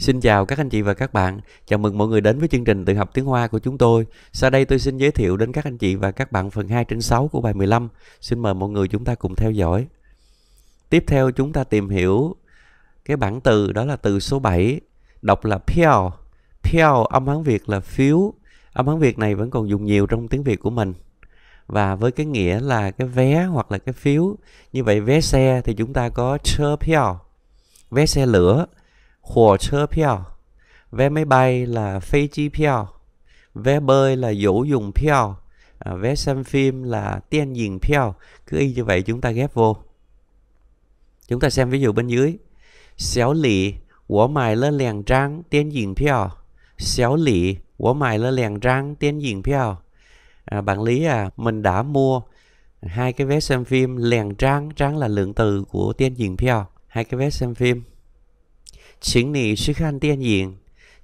Xin chào các anh chị và các bạn. Chào mừng mọi người đến với chương trình tự học tiếng Hoa của chúng tôi. Sau đây tôi xin giới thiệu đến các anh chị và các bạn phần 2 trên 6 của bài 15. Xin mời mọi người chúng ta cùng theo dõi. Tiếp theo chúng ta tìm hiểu cái bản từ đó là từ số 7, đọc là piao. Piao âm Hán Việt là phiếu. Âm Hán Việt này vẫn còn dùng nhiều trong tiếng Việt của mình và với cái nghĩa là cái vé hoặc là cái phiếu như vậy vé xe thì chúng ta có chơ piao vé xe lửa Hùa Vé máy bay là phê chi piao Vé bơi là dỗ dùng piao à, Vé xem phim là tiên dìn piao Cứ y như vậy chúng ta ghép vô Chúng ta xem ví dụ bên dưới Xéo lì Của mài lơ lèng trang tiên dìn piao Xéo lì Của mài lơ lèng trang tiên dìn piao à, Bạn Lý à Mình đã mua hai cái vé xem phim lèn trang trang là lượng từ của tiên diện piao hai cái vé xem phim Chính nì suy khan tiên diện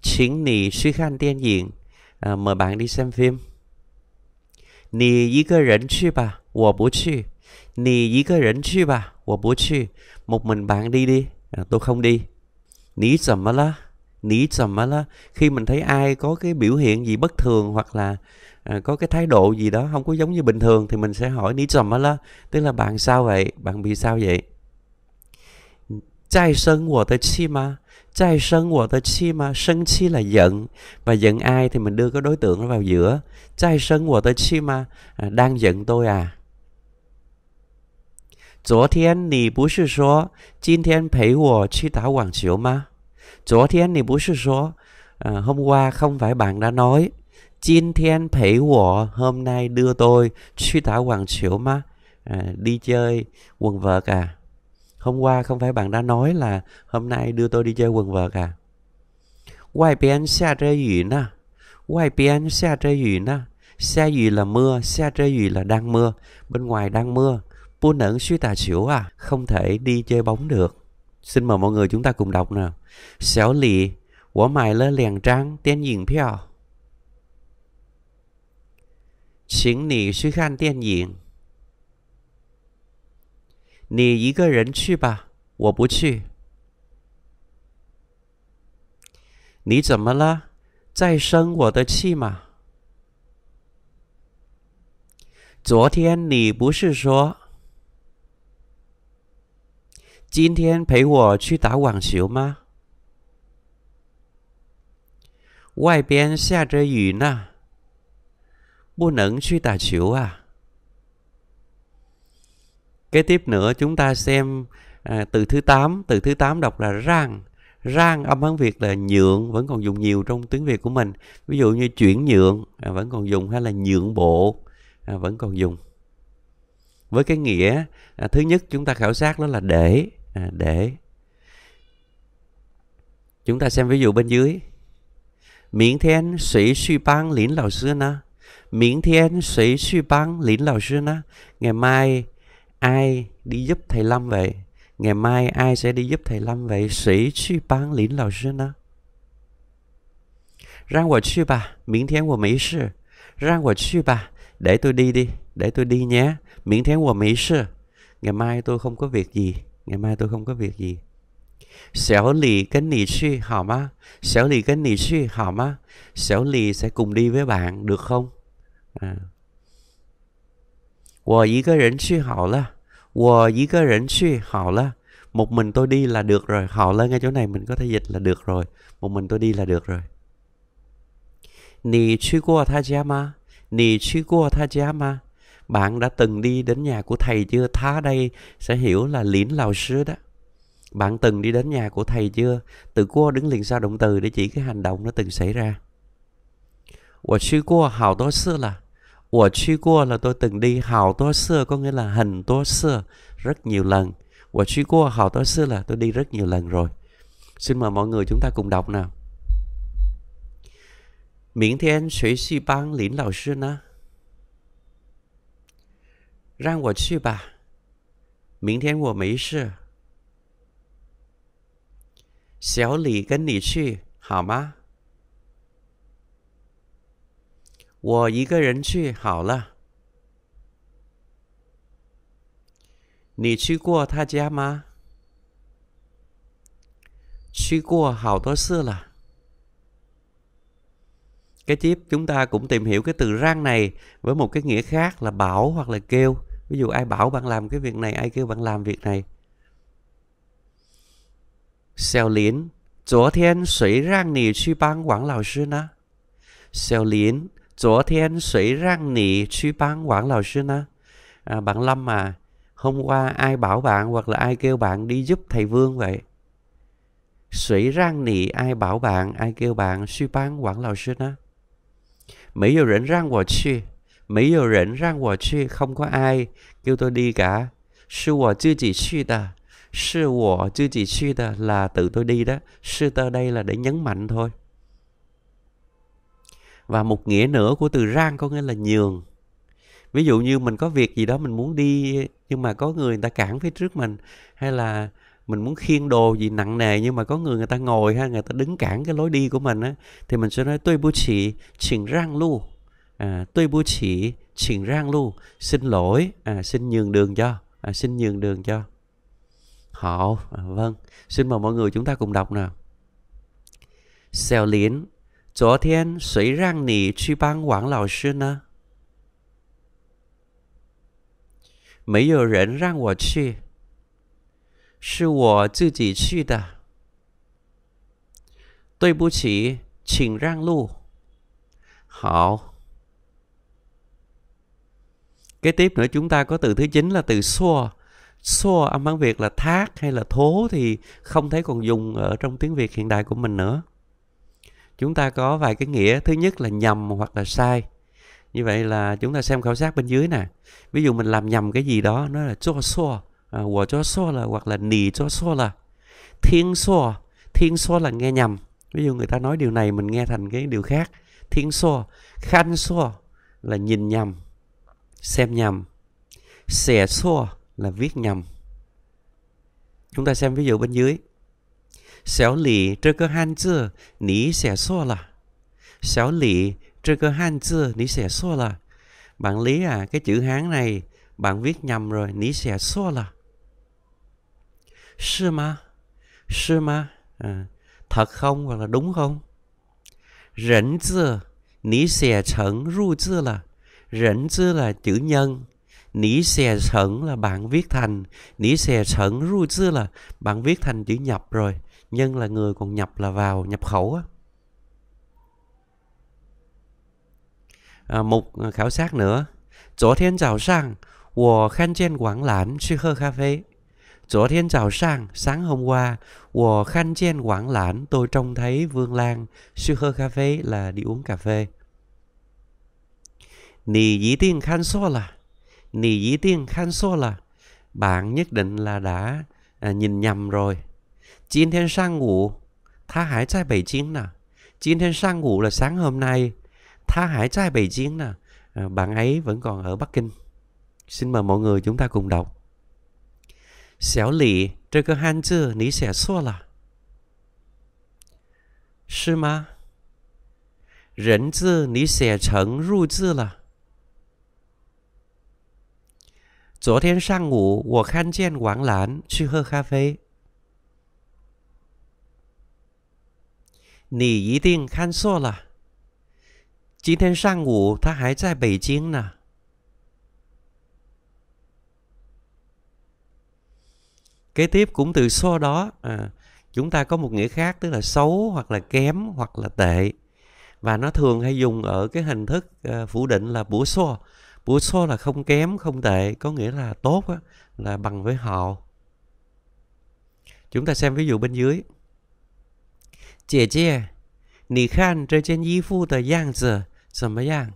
Chính nì suy khan tiên diện à, Mời bạn đi xem phim Nì ý cơ rỉnh chứ bà Wo bố chứ Nì ý cơ rỉnh chứ bà Wo bố chứ Một mình bạn đi đi à, Tôi không đi Ní chầm lá Ní chầm lá Khi mình thấy ai có cái biểu hiện gì bất thường Hoặc là à, có cái thái độ gì đó Không có giống như bình thường Thì mình sẽ hỏi ní chầm lá Tức là bạn sao vậy Bạn bị sao vậy Trai sân của tới chi mà 再生我的气 mà Sân chi là giận và giận ai thì mình đưa cái đối tượng nó vào giữa. 再生我的气 mà à, đang giận tôi à? 昨天你不是说今天陪我去打网球吗？昨天你不是说 à, hôm qua không phải bạn đã nói Jin Thiên Thủy Wo hôm nay đưa tôi truy tả Hoàng Chiếu mà à, đi chơi quần vợt à hôm qua không phải bạn đã nói là hôm nay đưa tôi đi chơi quần vợt à 外边下着雨呢，外边下着雨呢。Xa gì là mưa, xa trời gì là đang mưa, bên ngoài đang mưa. Bu nẫn suy tà xỉu à, không thể đi chơi bóng được. Xin mời mọi người chúng ta cùng đọc nào. Xéo lì, quả mài lơ lèn trắng, tiên diện phiêu. Xin nì suy khan tiên diện. 你一个人去吧，我不去。你怎么了？在生我的气吗？昨天你不是说今天陪我去打网球吗？外边下着雨呢，不能去打球啊。Kế tiếp nữa chúng ta xem à, từ thứ 8, từ thứ 8 đọc là rang. Rang âm hán Việt là nhượng vẫn còn dùng nhiều trong tiếng Việt của mình. Ví dụ như chuyển nhượng à, vẫn còn dùng hay là nhượng bộ à, vẫn còn dùng. Với cái nghĩa à, thứ nhất chúng ta khảo sát đó là để à, để. Chúng ta xem ví dụ bên dưới. Miễn thiên sĩ suy bang lĩnh lão sư na. Miễn thiên sĩ suy bang lĩnh lão sư na. Ngày mai ai đi giúp thầy Lâm vậy? Ngày mai ai sẽ đi giúp thầy Lâm vậy? Sĩ chi bán Lin lão sư nè. 让我去吧，明天我没事。让我去吧，để tôi đi đi, để tôi đi nhé. Miễn tháng của Mỹ sư. Ngày mai tôi không có việc gì. Ngày mai tôi không có việc gì. Xéo lì cái nì suy hả má? Xéo lì cái nì suy hả má? Xéo lì sẽ cùng đi với bạn được không? À. 我一个人去好了。我一个人去好了 một mình tôi đi là được rồi họ lên ngay chỗ này mình có thể dịch là được rồi một mình tôi đi là được rồi nì bạn đã từng đi đến nhà của thầy chưa tha đây sẽ hiểu là lĩnh lào sư đó bạn từng đi đến nhà của thầy chưa từ qua đứng liền sau động từ để chỉ cái hành động nó từng xảy ra tôi chưa qua hào đó xưa 我去过 là tôi từng đi hào tố xưa có nghĩa là hình tố xưa rất nhiều lần. Tôi 去过 hào tôi đi rất nhiều lần rồi. Xin mời mọi người chúng ta cùng đọc nào. Miễn thiên suy suy bang lĩnh lão sư nè. Rang wo chu ba. Miễn thiên wo mấy sư. Xiao lì gân nì chu, hảo má? 我一个人去好了。你去过他家吗？去过好多次 là. Cái tiếp chúng ta cũng tìm hiểu cái từ răng này với một cái nghĩa khác là bảo hoặc là kêu. Ví dụ ai bảo bạn làm cái việc này, ai kêu bạn làm việc này. Xeo lín, 昨天谁让你去帮王老师呢？Xeo lín, 昨天谁让你去帮 Quảng Lão Sư 呢? À, bạn Lâm à, hôm qua ai bảo bạn hoặc là ai kêu bạn đi giúp thầy Vương vậy? Sủy răng nị ai bảo bạn, ai kêu bạn suy bán quản Lão Sư đó. Mấy giờ rảnh răng của chi? Mấy giờ rảnh răng của chi? Không có ai kêu tôi đi cả. Sư của chư chỉ chi đà. Sư của chư chỉ chi đà là tự tôi đi đó. Sư tơ đây là để nhấn mạnh thôi và một nghĩa nữa của từ rang có nghĩa là nhường ví dụ như mình có việc gì đó mình muốn đi nhưng mà có người người ta cản phía trước mình hay là mình muốn khiêng đồ gì nặng nề nhưng mà có người người ta ngồi hay người ta đứng cản cái lối đi của mình á thì mình sẽ nói tôi bu chỉ chỉnh rang lu à, tôi bu chỉ chỉnh rang lu xin lỗi à, xin nhường đường cho à, xin nhường đường cho họ à, vâng xin mời mọi người chúng ta cùng đọc nào xèo liến 昨天谁让你去帮王老师呢？没有人让我去，是我自己去的。对不起，请让路。好。Kế tiếp nữa chúng ta có từ thứ chín là từ xua. Xua âm Hán Việt là thác hay là thố thì không thấy còn dùng ở trong tiếng Việt hiện đại của mình nữa chúng ta có vài cái nghĩa thứ nhất là nhầm hoặc là sai như vậy là chúng ta xem khảo sát bên dưới nè ví dụ mình làm nhầm cái gì đó nó là cho xô à, của cho xô là hoặc là nì cho xô là thiên xô thiên xô là nghe nhầm ví dụ người ta nói điều này mình nghe thành cái điều khác thiên xô khăn xô là nhìn nhầm xem nhầm xẻ xô là viết nhầm chúng ta xem ví dụ bên dưới 小李这个汉字你写错了。小 Lị lý à cái chữ hán này bạn viết nhầm rồi ní sẽ xô là sư ma sư ma thật không hoặc là đúng không rỉnh chưa ní sẽ thẫn ru chưa là rỉnh chưa là chữ nhân ní sẽ thẫn là bạn viết thành ní sẽ thẫn ru chưa là bạn viết thành chữ nhập rồi nhân là người còn nhập là vào nhập khẩu á à, một à, khảo sát nữa 昨天早上我看见王兰去喝咖啡。昨天早上 sáng hôm qua, 我看见王兰 tôi trông thấy Vương Lan hơ cà phê là đi uống cà phê. nì nì dĩ dĩ tiên tiên là là bạn nhất định là đã à, nhìn nhầm rồi. 今天上午，他还在北京呢。今天上午了，sáng hôm nay，他还在北京呢。呃，bạn ấy vẫn còn ở Bắc Kinh。xin mời mọi người chúng ta cùng đọc. Xẻo lì, c h i cơ h ă n chưa? Nǐ xẻo xua là？是吗？人字你写成入字了。昨天上午，我看见王兰去喝咖啡。你一定看错了。今天上午他还在北京呢。Kế tiếp cũng từ so đó à, chúng ta có một nghĩa khác tức là xấu hoặc là kém hoặc là tệ và nó thường hay dùng ở cái hình thức uh, phủ định là búa so búa so là không kém không tệ có nghĩa là tốt á, là bằng với họ chúng ta xem ví dụ bên dưới 姐姐，你看这件衣服的样子怎么样？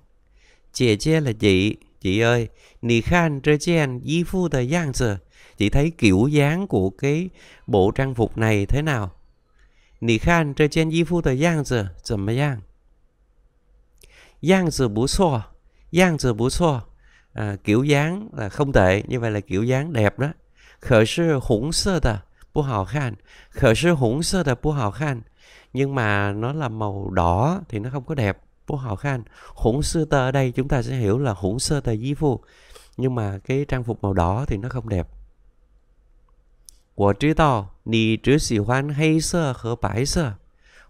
姐姐 là chị, chị ơi, nì khan trơ chen y phu tờ giang Chị thấy kiểu dáng của cái bộ trang phục này thế nào? Nì khan trơ chen y phu tờ giang sờ, 怎么样? Giang sờ bú xò, giang sờ à, kiểu dáng là không tệ, như vậy là kiểu dáng đẹp đó. Khở sư hủng sơ tờ, bù hào khan. Khở sư hủng sơ tờ, bù hào khan nhưng mà nó là màu đỏ thì nó không có đẹp bố họ khan. hủng sơ tơ ở đây chúng ta sẽ hiểu là hủng sơ tơ dí phu nhưng mà cái trang phục màu đỏ thì nó không đẹp 我知道你只喜欢黑色和白色。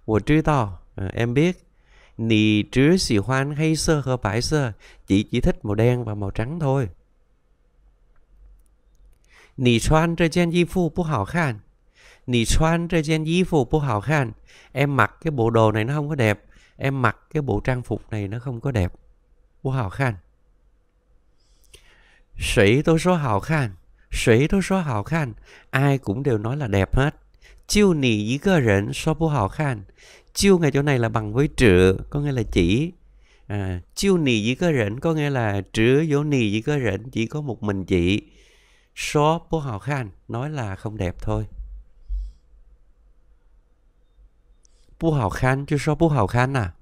我知道，em biết. Nì chứ xì hoan hay sơ hờ bãi sơ ờ, Chị chỉ thích màu đen và màu trắng thôi Nì xoan trên chen di phu bố hảo khan 你穿这件衣服不好看，em mặc cái bộ đồ này nó không có đẹp, em mặc cái bộ trang phục này nó không có đẹp, không hào khan. ai cũng đều nói là đẹp hết. Chiêu nì ý cơ rỉnh so bố hào khan. Chiêu ngay chỗ này là bằng với trự, có nghĩa là chỉ. À, chiêu nì ý cơ rỉnh có nghĩa là trứ dỗ nì ý cơ rỉnh chỉ có một mình chị. số bố hào khan nói là không đẹp thôi. 不好看就说不好看 à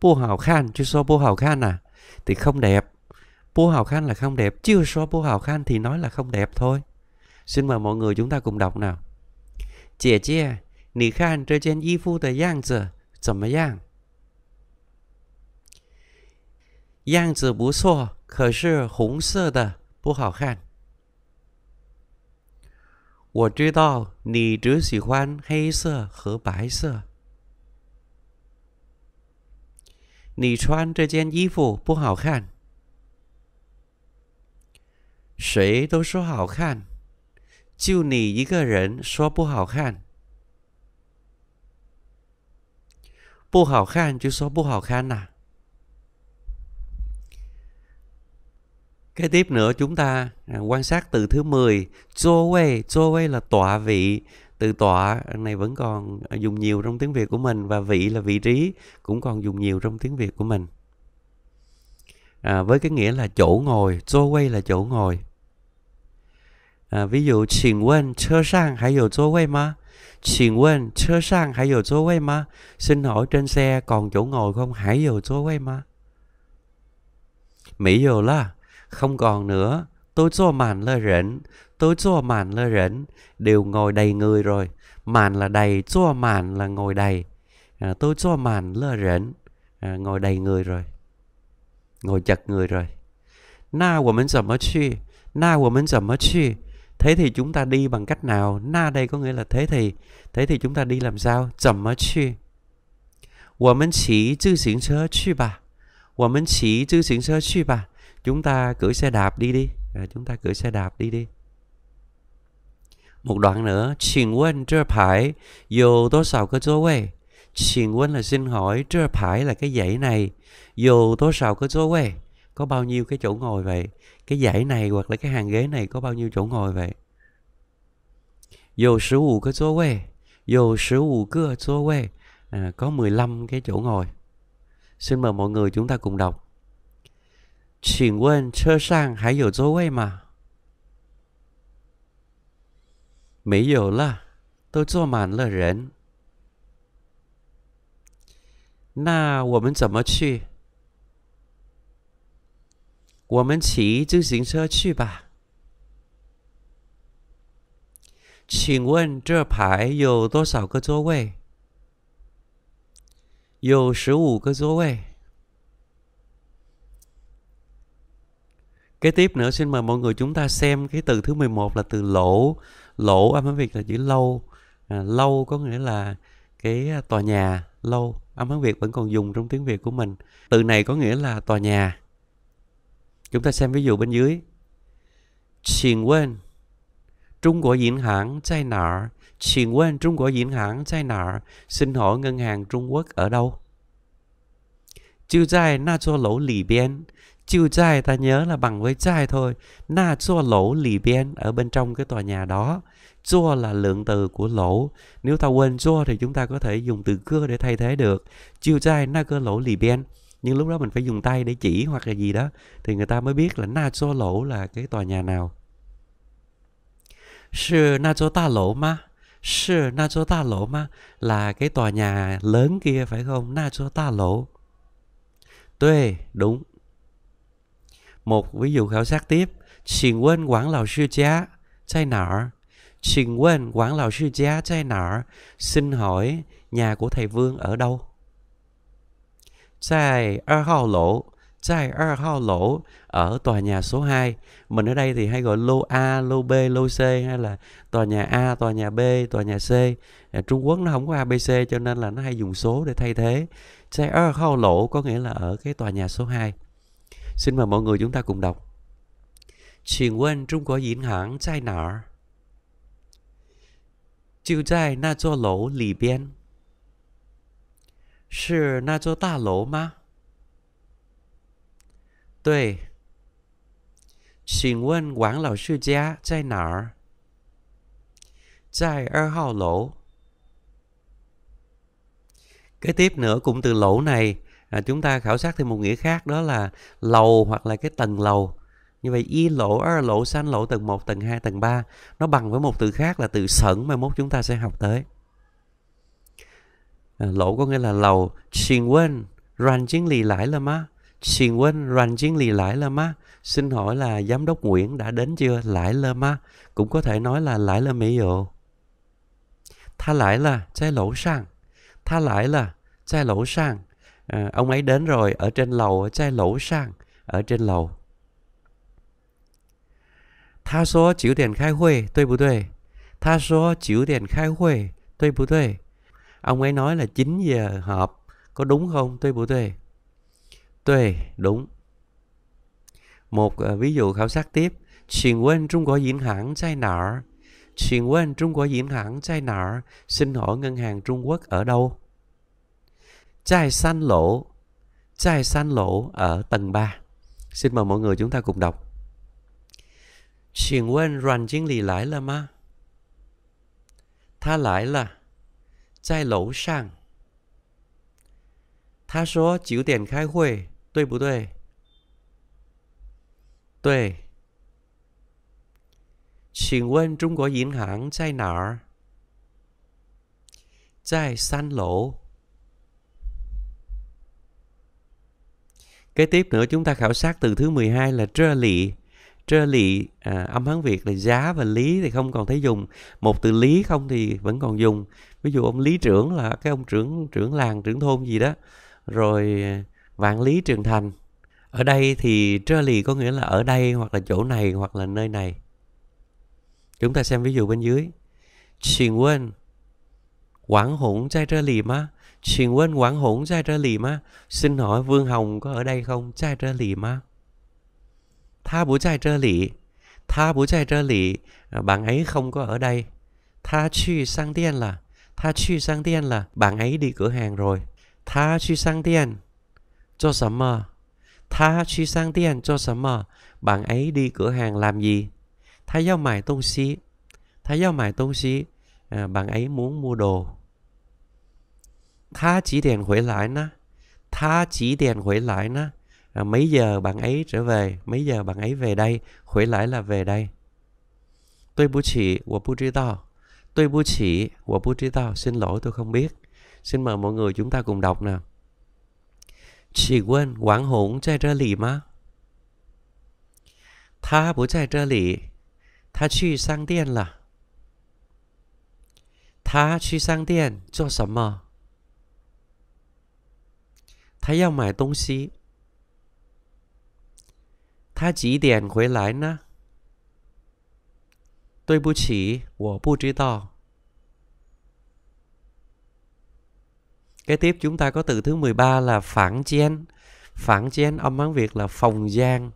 bu hào khan chứ so bu hào khan à thì không đẹp bu hào khan là không đẹp chưa so bu hào khan thì nói là không đẹp thôi xin mời mọi người chúng ta cùng đọc nào chị chị nì khan trên trên y phu tờ giang giờ 怎么样样子不错可是红色的不好看我知道你只喜欢黑色和白色。你穿这件衣服不好看。谁都说好看，就你一个人说不好看。不好看就说不好看呐、à. Kế tiếp nữa chúng ta à, quan sát từ thứ 10 Chô quê, chô quê là tọa vị từ tọa này vẫn còn à, dùng nhiều trong tiếng Việt của mình và vị là vị trí cũng còn dùng nhiều trong tiếng Việt của mình. À, với cái nghĩa là chỗ ngồi, chỗ quay là chỗ ngồi. À, ví dụ, xin quên, chơ sang hay dụ chỗ quay mà? Xin quên, chơ sang hay dụ chỗ quay mà? Xin hỏi trên xe còn chỗ ngồi không? Hãy dụ chỗ quay mà? Mỹ dụ là không còn nữa. Tôi cho màn lơ rỉnh, Tôi chua màn là rỉnh, đều ngồi đầy người rồi. Màn là đầy, chua màn là ngồi đầy. À, tôi chua màn là rỉnh, à, ngồi đầy người rồi. Ngồi chật người rồi. Na của mình dầm ở chi? Na của mình dầm ở chi? Thế thì chúng ta đi bằng cách nào? Na đây có nghĩa là thế thì. Thế thì chúng ta đi làm sao? chậm ở chi? mình mình chỉ chỉ chi chi bà bà chúng ta cưỡi xe đạp đi đi. À, chúng ta cưỡi xe đạp đi đi. Một đoạn nữa, xin quân trơ phải, dù tố sào cơ chỗ quê. Xin quân là xin hỏi, trơ phải là cái dãy này, dù tố sào cơ chỗ quê. Có bao nhiêu cái chỗ ngồi vậy? Cái dãy này hoặc là cái hàng ghế này có bao nhiêu chỗ ngồi vậy? Dù sử vụ cơ chỗ quê, dù sử vụ cơ chỗ quê. À, có 15 cái chỗ ngồi. Xin mời mọi người chúng ta cùng đọc. Xin quân, chơ sang, hãy dù chỗ quê mà. 没有了，都坐满了人。那我们怎么去？我们骑自行车去吧。请问这排有多少个座位？有十五个座位。kế tiếp nữa xin mời mọi người chúng ta xem cái từ thứ m ư là từ l ỗ lỗ âm Hán Việt là chữ lâu à, lâu có nghĩa là cái à, tòa nhà lâu âm Hán Việt vẫn còn dùng trong tiếng Việt của mình từ này có nghĩa là tòa nhà chúng ta xem ví dụ bên dưới Xin quên Trung Quốc Diễn Hãng Chai nở Xin quên Trung Quốc Diễn Hãng Chai nở Xin hỏi ngân hàng Trung Quốc ở đâu? chưa chai na cho lỗ lì biên chiều dài ta nhớ là bằng với dài thôi na chua lỗ lì bên ở bên trong cái tòa nhà đó chua là lượng từ của lỗ nếu ta quên chua thì chúng ta có thể dùng từ cưa để thay thế được chiều dài na cơ lỗ lì bên nhưng lúc đó mình phải dùng tay để chỉ hoặc là gì đó thì người ta mới biết là na chua lỗ là cái tòa nhà nào sư na chua ta lỗ ma sư na chua ta lỗ mà là cái tòa nhà lớn kia phải không na chua ta lỗ Tuê, đúng một ví dụ khảo sát tiếp. Xin quên quản lão sư giá, tại nào? Xin quên quản lão sư giá, tại nào? Xin hỏi nhà của thầy Vương ở đâu? Tại 2 hào lộ, tại 2 hào lộ ở tòa nhà số 2. Mình ở đây thì hay gọi lô A, lô B, lô C hay là tòa nhà A, tòa nhà B, tòa nhà C. À, Trung Quốc nó không có ABC cho nên là nó hay dùng số để thay thế. Tại 2 hào lộ có nghĩa là ở cái tòa nhà số 2. Xin mời mọi người chúng ta cùng đọc. Xin quên Trung Quốc Yến Hãng tại nào? 就在那座楼里边。是那座大楼吗？对。请问王老师家在哪儿？在二号楼。Cái tiếp nữa cũng từ lỗ này à, chúng ta khảo sát thêm một nghĩa khác đó là lầu hoặc là cái tầng lầu như vậy y lỗ r lỗ xanh lỗ tầng 1, tầng 2, tầng 3 nó bằng với một từ khác là từ sẩn mà mốt chúng ta sẽ học tới à, lộ có nghĩa là lầu xin quên ran chiến lì lại là má xin quên ran chiến lì lại là má xin hỏi là giám đốc nguyễn đã đến chưa lại là má cũng có thể nói là lại là mỹ dụ tha lại là trái lỗ sang tha lại là trái lỗ sang à, ông ấy đến rồi ở trên lầu ở chai lẩu sang ở trên lầu Tha số chịu tiền khai huê, tôi bù tuệ. Tha số chịu tiền khai huê, tôi bù tuệ. Ông ấy nói là 9 giờ họp, có đúng không tôi bù tuệ? Tuệ, đúng. Một uh, ví dụ khảo sát tiếp. Chuyển quên Trung Quốc diễn hãng chai nợ. Chuyển quên Trung Quốc diễn hãng chai nợ. Xin hỏi ngân hàng Trung Quốc ở đâu? chai xanh lỗ chai xanh lỗ ở tầng 3. Xin mời mọi người chúng ta cùng đọc. Xin quên Đoàn Chiến Lì lại là ma? Tha lại là chai lỗ sang. Tha số chịu tiền khai huê, tôi bù tôi. Tôi. Xin quên Trung Quốc diễn hãng chai nợ. Chai xanh lỗ. Kế tiếp nữa chúng ta khảo sát từ thứ 12 là trơ lị. Trơ lị à, âm Hán Việt là giá và lý thì không còn thấy dùng. Một từ lý không thì vẫn còn dùng. Ví dụ ông lý trưởng là cái ông trưởng trưởng làng, trưởng thôn gì đó. Rồi à, vạn lý trường thành. Ở đây thì trơ lì có nghĩa là ở đây hoặc là chỗ này hoặc là nơi này. Chúng ta xem ví dụ bên dưới. Xin quên, quảng hỗn trai trơ lì mà. Xin quên quảng hỗn trai trở lì má. Xin hỏi Vương Hồng có ở đây không? Trai trở lì má. Tha bố trai trở lì. Tha bố trai trở lì. À, bạn ấy không có ở đây. Tha chi sang tiên là. Tha chi sang tiên là. Bạn ấy đi cửa hàng rồi. Tha chi sang tiên. Cho sắm mơ. Tha chi sang tiên cho sắm mơ. Bạn ấy đi cửa hàng làm gì? Tha giao mải tông xí. Tha giao mải tông xí. À, bạn ấy muốn mua đồ 他几点回来呢? Tha chỉ đèn hồi lại nó. mấy giờ bạn ấy trở về? Mấy giờ bạn ấy về đây? Hồi lại là về đây. Tôi bù chỉ, tôi bù trí đào. Tôi bù chỉ, tôi bù trí đào. Xin lỗi, tôi không biết. Xin mời mọi người chúng ta cùng đọc nào. Chỉ quên, quảng hỗn trai trơ lì mà. Tha bù trai trơ lì. Tha chi sang điện là. Tha chi sang điện, cho sầm mờ. 他要买东西。他几点回来呢？对不起，我不知道。Kế tiếp chúng ta có từ thứ 13 là phản chen. Phản chen âm Hán Việt là phòng gian.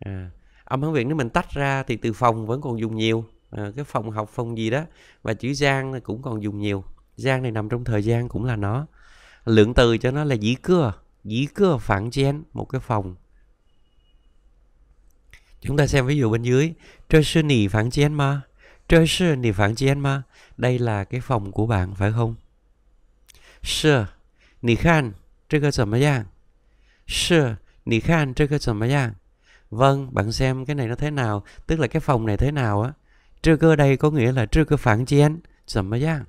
À, âm Hán Việt nếu mình tách ra thì từ phòng vẫn còn dùng nhiều. À, cái phòng học phòng gì đó và chữ gian cũng còn dùng nhiều. Gian này nằm trong thời gian cũng là nó lượng từ cho nó là dĩ cưa dĩ cưa phản chén một cái phòng chúng ta xem ví dụ bên dưới trời sư nì phản chén ma, trời sư nì phản chén ma. đây là cái phòng của bạn phải không sư nì khan cơ cái gì sư nì khan cơ cái gì vâng bạn xem cái này nó thế nào tức là cái phòng này thế nào á trư cơ đây có nghĩa là trư cơ phản chén giang.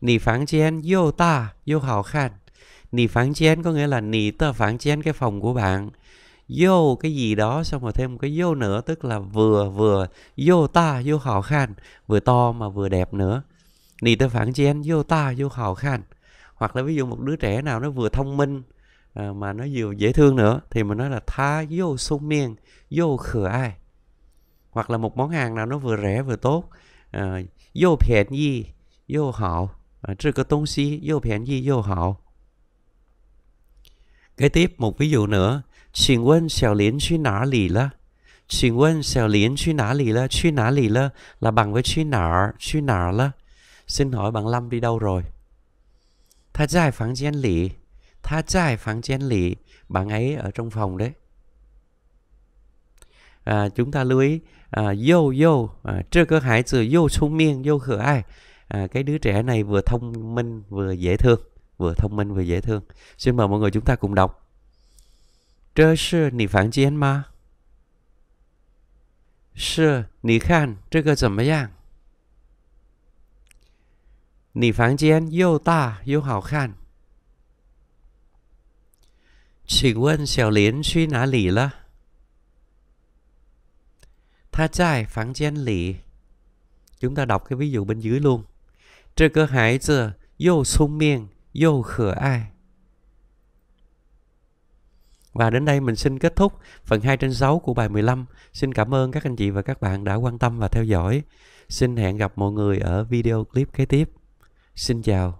Nì phán chén yêu ta yêu hảo khăn Nì phán chén có nghĩa là nì tờ phán chén cái phòng của bạn Vô cái gì đó xong rồi thêm một cái vô nữa Tức là vừa vừa vô ta vô hảo khăn Vừa to mà vừa đẹp nữa Nì tờ phán chén vô ta vô hảo khăn Hoặc là ví dụ một đứa trẻ nào nó vừa thông minh à, mà nó vừa dễ thương nữa thì mình nói là tha vô sung miên vô khờ ai hoặc là một món hàng nào nó vừa rẻ vừa tốt à, vô phiền gì vô hậu À, à, 这个东西又便宜又好. Kế tiếp một ví dụ nữa. Xin quân Xiao là Xin quân Xiao Liên 去哪里了?去哪里了 là bằng với 去哪,去哪了. Xin hỏi bạn Lâm đi đâu rồi? Tha giải phẳng gian lì. Tha giải phẳng gian lì. Bạn ấy ở trong phòng đấy. À, chúng ta lưu ý à, yêu yêu à, 这个孩子又聪明又可爱 à, cái đứa trẻ này vừa thông minh vừa dễ thương vừa thông minh vừa dễ thương xin mời mọi người chúng ta cùng đọc Trơ sư nì phản chiến mà Sư nì khan trơ cơ dầm giang Nì phản chiến yêu ta yêu hảo khan Xin quân xẻo liến suy nã lì là Tha chai phản chiến lì Chúng ta đọc cái ví dụ bên dưới luôn 这个孩子又聪明又可爱. Và đến đây mình xin kết thúc phần 2 trên 6 của bài 15. Xin cảm ơn các anh chị và các bạn đã quan tâm và theo dõi. Xin hẹn gặp mọi người ở video clip kế tiếp. Xin chào.